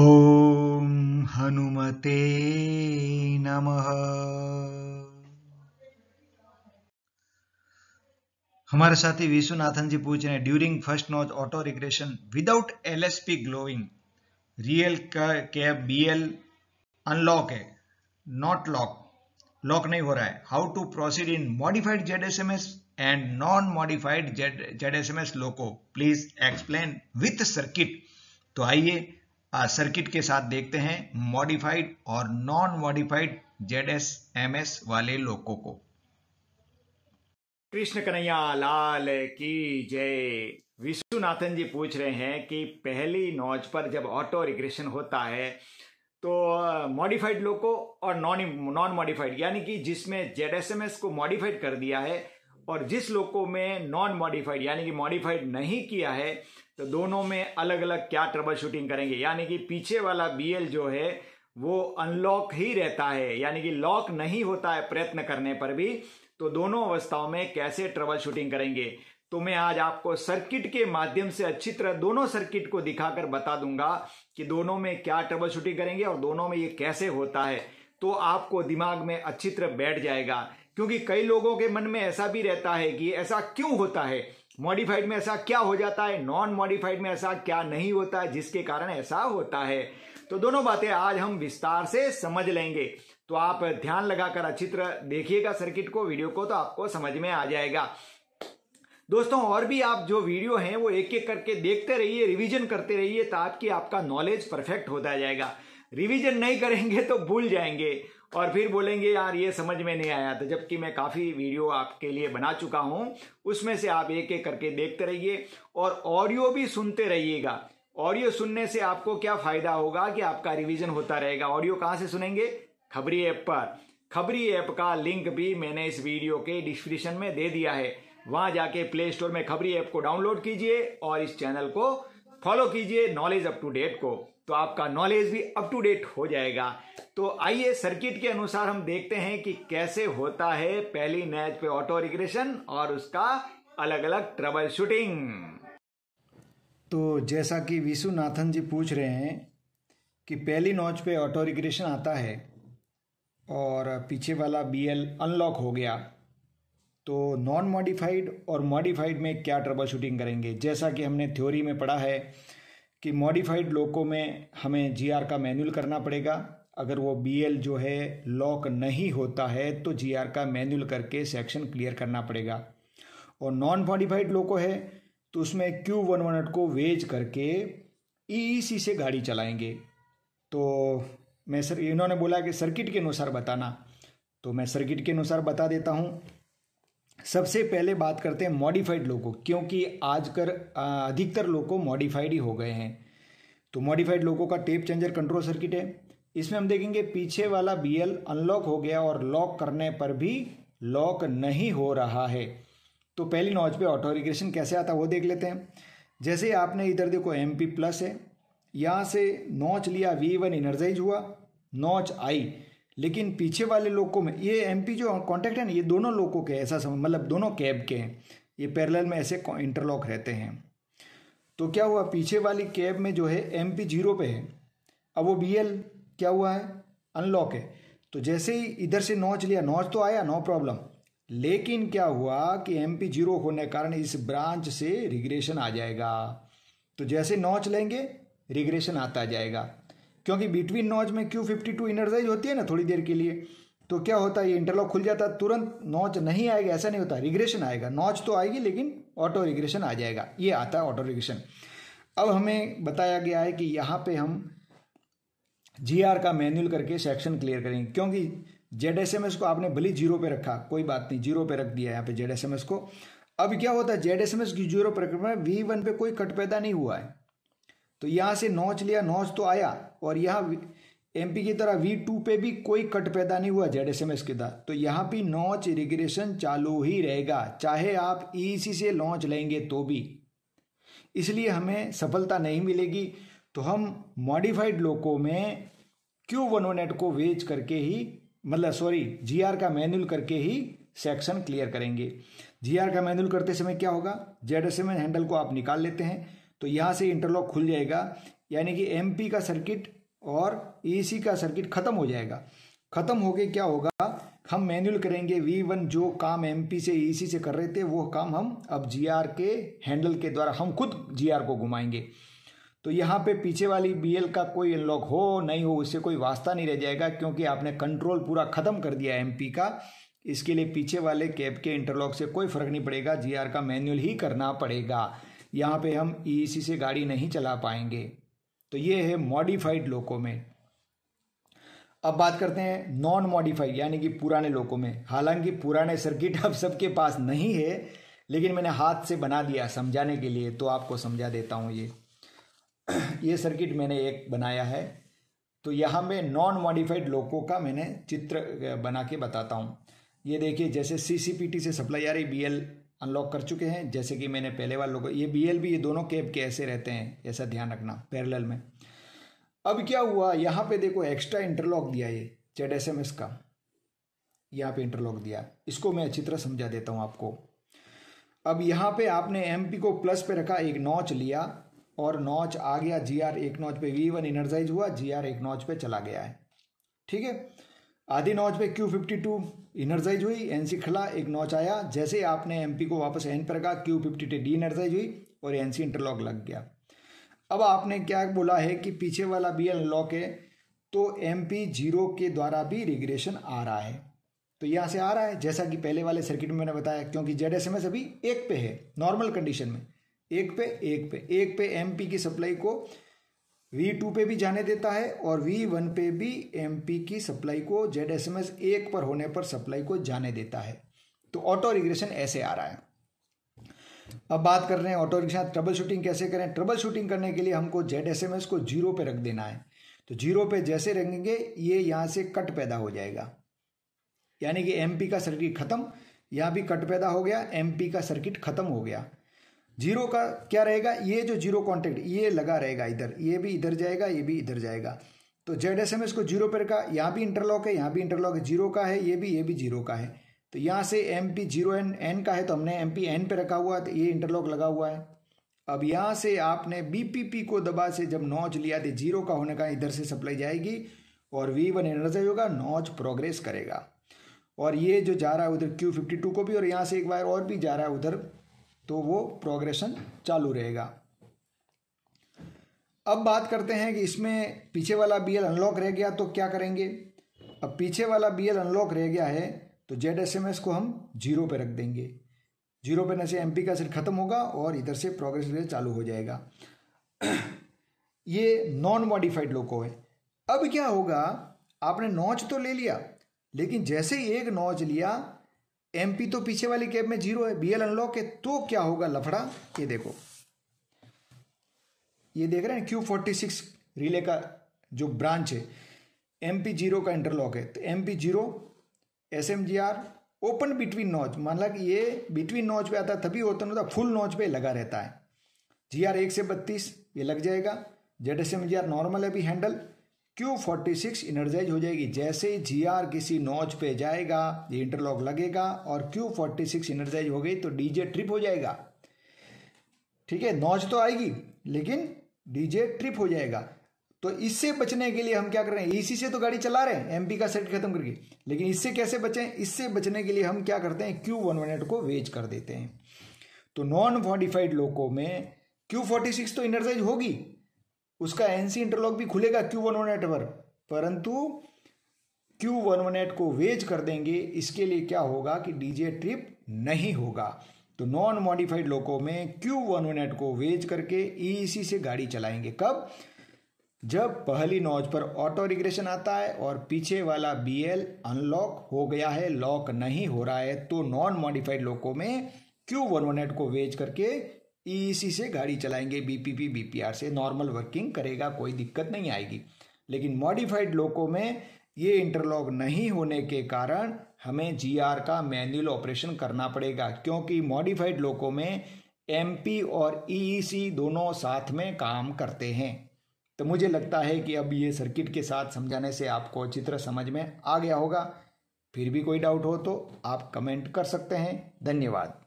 ओम हनुमते नमः हमारे साथी विश्वनाथन जी पूछ रहे हैं during first notch auto regression without LSP glowing real cab BL unlock है नॉट लॉक लॉक नहीं हो रहा है how to proceed in modified Z S M S and non modified Z S M S loco please explain with circuit तो आइए circuit के साथ देखते हैं मॉडिफाइड और non modified Z S M S वाले लोगों को कृष्ण कन्हैया लाल की जय विश्वनाथन जी पूछ रहे हैं कि पहली नौज पर जब ऑटो रिग्रेशन होता है तो मॉडिफाइड लोको और नॉन नॉन मॉडिफाइड यानी कि जिसमें जेड एस एम एस को मॉडिफाइड कर दिया है और जिस लोको में नॉन मॉडिफाइड यानी कि मॉडिफाइड नहीं किया है तो दोनों में अलग अलग क्या ट्रबल शूटिंग करेंगे यानी कि पीछे वाला बीएल जो है वो अनलॉक ही रहता है यानी कि लॉक नहीं होता है प्रयत्न करने पर भी तो दोनों अवस्थाओं में कैसे ट्रबल शूटिंग करेंगे तो मैं आज आपको सर्किट के माध्यम से अच्छी तरह दोनों सर्किट को दिखाकर बता दूंगा कि दोनों में क्या ट्रबल शूटिंग करेंगे और दोनों में ये कैसे होता है तो आपको दिमाग में अच्छी तरह बैठ जाएगा क्योंकि कई लोगों के मन में ऐसा भी रहता है कि ऐसा क्यों होता है मॉडिफाइड में ऐसा क्या हो जाता है नॉन मॉडिफाइड में ऐसा क्या नहीं होता है जिसके कारण ऐसा होता है तो दोनों बातें आज हम विस्तार से समझ लेंगे तो आप ध्यान लगाकर अच्छी तरह देखिएगा सर्किट को वीडियो को तो आपको समझ में आ जाएगा दोस्तों और भी आप जो वीडियो हैं वो एक एक करके देखते रहिए रिवीजन करते रहिए ताकि आपका नॉलेज परफेक्ट होता जाएगा रिवीजन नहीं करेंगे तो भूल जाएंगे और फिर बोलेंगे यार ये समझ में नहीं आया था तो जबकि मैं काफ़ी वीडियो आपके लिए बना चुका हूँ उसमें से आप एक एक करके देखते रहिए और ऑडियो भी सुनते रहिएगा ऑडियो सुनने से आपको क्या फ़ायदा होगा कि आपका रिवीजन होता रहेगा ऑडियो कहाँ से सुनेंगे खबरी ऐप पर खबरी ऐप का लिंक भी मैंने इस वीडियो के डिस्क्रिप्शन में दे दिया है वहां जाके प्ले स्टोर में खबरी ऐप को डाउनलोड कीजिए और इस चैनल को फॉलो कीजिए नॉलेज अप टू डेट को तो आपका नॉलेज भी अप टू डेट हो जाएगा तो आइए सर्किट के अनुसार हम देखते हैं कि कैसे होता है पहली नैच पे ऑटो रिग्रेशन और उसका अलग अलग ट्रबल शूटिंग तो जैसा कि विश्वनाथन जी पूछ रहे हैं कि पहली नॉच पे ऑटो रिग्रेशन आता है और पीछे वाला बी एल अनलॉक हो गया तो नॉन मॉडिफाइड और मॉडिफाइड में क्या ट्रबल शूटिंग करेंगे जैसा कि हमने थ्योरी में पढ़ा है कि मॉडिफाइड लोको में हमें जीआर का मैनुअल करना पड़ेगा अगर वो बीएल जो है लॉक नहीं होता है तो जीआर का मैनुअल करके सेक्शन क्लियर करना पड़ेगा और नॉन मॉडिफाइड लोको है तो उसमें क्यू वन वन को वेज करके ईसी e e से गाड़ी चलाएंगे तो मैं सर इन्होंने बोला कि सर्किट के अनुसार बताना तो मैं सर्किट के अनुसार बता देता हूँ सबसे पहले बात करते हैं मॉडिफाइड लोगो क्योंकि आजकल अधिकतर लोगो मॉडिफाइड ही हो गए हैं तो मॉडिफाइड लोगों का टेप चेंजर कंट्रोल सर्किट है इसमें हम देखेंगे पीछे वाला बी अनलॉक हो गया और लॉक करने पर भी लॉक नहीं हो रहा है तो पहली नॉच पे ऑटोरिग्रेशन कैसे आता है वो देख लेते हैं जैसे आपने इधर देखो एम पी प्लस है यहाँ से नॉच लिया वी वन इनर्जाइज हुआ नॉच आई लेकिन पीछे वाले लोगों में ये एम जो कॉन्टैक्ट है ना ये दोनों लोगों के ऐसा समझ मतलब दोनों कैब के हैं ये पैरेलल में ऐसे इंटरलॉक रहते हैं तो क्या हुआ पीछे वाली कैब में जो है एम पी जीरो पे है अब वो बी एल क्या हुआ है अनलॉक है तो जैसे ही इधर से नॉच लिया नॉच तो आया नो प्रॉब्लम लेकिन क्या हुआ कि एम पी जीरो होने के कारण इस ब्रांच से रिग्रेशन आ जाएगा तो जैसे नॉच लेंगे रिग्रेशन आता जाएगा क्योंकि बिटवीन नॉच में क्यू फिफ्टी टू इनरसाइज होती है ना थोड़ी देर के लिए तो क्या होता है ये इंटरलॉक खुल जाता है तुरंत नॉच नहीं आएगा ऐसा नहीं होता रिग्रेशन आएगा नॉच तो आएगी लेकिन ऑटो रिग्रेशन आ जाएगा ये आता है ऑटो रिग्रेशन अब हमें बताया गया है कि यहाँ पे हम जी आर का मैन्यूल करके सेक्शन क्लियर करेंगे क्योंकि जेड एस एम एस को आपने भली जीरो पे रखा कोई बात नहीं जीरो पे रख दिया यहाँ पे जेड एस एम एस को अब क्या होता है जेड एस एम एस की जीरो पर वी वन पे कोई कट पैदा नहीं हुआ है तो यहाँ से नौच लिया नौच तो आया और यहाँ एम की तरह वी टू पे भी कोई कट पैदा नहीं हुआ जेड एस एम एस के तरह तो यहाँ भी नौच रिग्रेशन चालू ही रहेगा चाहे आप ई e से लॉन्च लेंगे तो भी इसलिए हमें सफलता नहीं मिलेगी तो हम मॉडिफाइड लोगों में क्यू वन वन एट को वेज करके ही मतलब सॉरी जी आर का मैनुअल करके ही सेक्शन क्लियर करेंगे जी आर का मैनुअल करते समय क्या होगा Z S M S handle को आप निकाल लेते हैं तो यहाँ से इंटरलॉक खुल जाएगा यानी कि एम का सर्किट और ई e का सर्किट खत्म हो जाएगा खत्म होके क्या होगा हम मैनुअल करेंगे वी वन जो काम पी से सी e से कर रहे थे वो काम हम अब आर के हैंडल के द्वारा हम खुद आर को घुमाएंगे तो यहाँ पे पीछे वाली एल का कोई अनलॉक हो नहीं हो उससे कोई वास्ता नहीं रह जाएगा क्योंकि आपने कंट्रोल पूरा ख़त्म कर दिया पी का इसके लिए पीछे वाले कैब के इंटरलॉक से कोई फर्क नहीं पड़ेगा जी का मैनुअल ही करना पड़ेगा यहाँ पे हम ई e e से गाड़ी नहीं चला पाएंगे तो ये है मॉडिफाइड लोको में अब बात करते हैं नॉन मॉडिफाइड यानी कि पुराने लोको में हालांकि पुराने सर्किट अब सबके पास नहीं है लेकिन मैंने हाथ से बना दिया समझाने के लिए तो आपको समझा देता हूँ ये ये सर्किट मैंने एक बनाया है तो यहाँ मैं नॉन मॉडिफाइड लोको का मैंने चित्र बना के बताता हूँ ये देखिए जैसे सी से सप्लाई आ रही बी एल अनलॉक कर चुके हैं जैसे कि मैंने पहले वाले लोगों ये बी ये दोनों कैब के ऐसे रहते हैं ऐसा ध्यान रखना पैरेलल में अब क्या हुआ यहाँ पे देखो एक्स्ट्रा इंटरलॉक दिया ये चेड एस एम एस का यहाँ पे इंटरलॉक दिया इसको मैं अच्छी तरह समझा देता हूँ आपको अब यहाँ पे आपने एम पी को प्लस पे रखा एक नॉच लिया और नॉच आ गया जी आर एक नॉच पे वी वन इनर्जाइज हुआ जी आर एक नॉच पे चला गया है ठीक है आधी नॉच पे क्यू फिफ्टी टू इनर्जाइज हुई एन सी खिला एक नॉच आया जैसे आपने एम को वापस एन पर रखा Q fifty two deenergise हुई और एन सी इंटरलॉक लग गया अब आपने क्या बोला है कि पीछे वाला बी अनलॉक है तो एम पी जीरो के द्वारा भी रिग्रेशन आ रहा है तो यहाँ से आ रहा है जैसा कि पहले वाले सर्किट में मैंने बताया क्योंकि जेड एस एम एस अभी एक पे है नॉर्मल कंडीशन में एक पे एक पे एक पे एम पी की सप्लाई को वी टू पे भी जाने देता है और वी वन पे भी एम पी की सप्लाई को जेड एस एम एस एक पर होने पर सप्लाई को जाने देता है तो ऑटो रिग्रेशन ऐसे आ रहा है अब बात कर रहे हैं ऑटो रिक्शा ट्रबल शूटिंग कैसे करें ट्रबल शूटिंग करने के लिए हमको जेड एस एम एस को जीरो पे रख देना है तो जीरो पे जैसे रखेंगे ये यहाँ से कट पैदा हो जाएगा यानी कि एम पी का सर्किट खत्म यहाँ भी कट पैदा हो गया एम पी का सर्किट खत्म हो गया जीरो का क्या रहेगा ये जो जीरो कॉन्टेक्ट ये लगा रहेगा इधर ये भी इधर जाएगा ये भी इधर जाएगा तो जेड एस एम एस को जीरो पर का यहाँ भी इंटरलॉक है यहाँ भी इंटरलॉक है जीरो का है ये भी ये भी जीरो का है तो यहाँ से M P zero N N का है तो हमने एम पी एन पे रखा हुआ है तो ये इंटरलॉक लगा हुआ है अब यहाँ से आपने बी पी पी को दबा से जब नॉच लिया तो जीरो का होने का इधर से सप्लाई जाएगी और वी वन एनर्जाइज होगा नॉच प्रोग्रेस करेगा और ये जो जा रहा है उधर क्यू फिफ्टी टू को भी और यहाँ से एक बार और भी जा रहा है उधर तो वो प्रोग्रेशन चालू रहेगा अब बात करते हैं कि इसमें पीछे वाला बी एल अनलॉक रह गया तो क्या करेंगे अब पीछे वाला बी एल अनलॉक रह गया है तो जेड एस एम एस को हम जीरो पे रख देंगे जीरो पे नशे एम पी का सिर खत्म होगा और इधर से प्रोग्रेस रेट चालू हो जाएगा ये नॉन मॉडिफाइड लोको है अब क्या होगा आपने नॉच तो ले लिया लेकिन जैसे ही एक नॉच लिया एमपी तो पीछे वाली कैब में जीरो है बीएल अनलॉक है तो क्या होगा लफड़ा ये देखो ये देख रहे हैं क्यू फोर्टी सिक्स रिले का जो ब्रांच है एम पी जीरो का इंटरलॉक है तो M P zero S M G R open between notch माना कि ये बिटवीन नॉच पे आता तभी होता होता फुल नॉच पे लगा रहता है जी आर एक से बत्तीस ये लग जाएगा Z S M G R normal है भी handle Q forty six energise हो जाएगी जैसे ही जी आर किसी नोच पे जाएगा ये इंटरलॉक लगेगा और क्यू फोर्टी सिक्स इनर्जाइज हो गई तो डीजे ट्रिप हो जाएगा ठीक है नोच तो आएगी लेकिन डीजे ट्रिप हो जाएगा तो इससे बचने के लिए हम क्या कर रहे हैं इसी से तो गाड़ी चला रहे हैं एमपी का सेट खत्म करके लेकिन इससे कैसे बचें इससे बचने के लिए हम क्या करते हैं क्यू वन वन एट को वेज कर देते हैं तो नॉन मॉडिफाइड लोको में क्यू फोर्टी सिक्स तो इनर्जाइज होगी उसका एनसी इंटरलॉक भी खुलेगा क्यू वन वन एट पर परंतु क्यू वन वन एट को वेज कर देंगे इसके लिए क्या होगा कि डीजे ट्रिप नहीं होगा तो नॉन मॉडिफाइड लोको में क्यू वन वन एट को वेज करके ईसी e e से गाड़ी चलाएंगे कब जब पहली नॉच पर ऑटो रिग्रेशन आता है और पीछे वाला बीएल अनलॉक हो गया है लॉक नहीं हो रहा है तो नॉन मॉडिफाइड लोको में क्यू वन वन एट को वेज करके ईसी e से गाड़ी चलाएंगे बीपीपी बीपीआर से नॉर्मल वर्किंग करेगा कोई दिक्कत नहीं आएगी लेकिन मॉडिफाइड लोको में ये इंटरलॉक नहीं होने के कारण हमें जीआर का मैनुअल ऑपरेशन करना पड़ेगा क्योंकि मॉडिफाइड लोको में एमपी और ईईसी e e दोनों साथ में काम करते हैं तो मुझे लगता है कि अब ये सर्किट के साथ समझाने से आपको चित्र समझ में आ गया होगा फिर भी कोई डाउट हो तो आप कमेंट कर सकते हैं धन्यवाद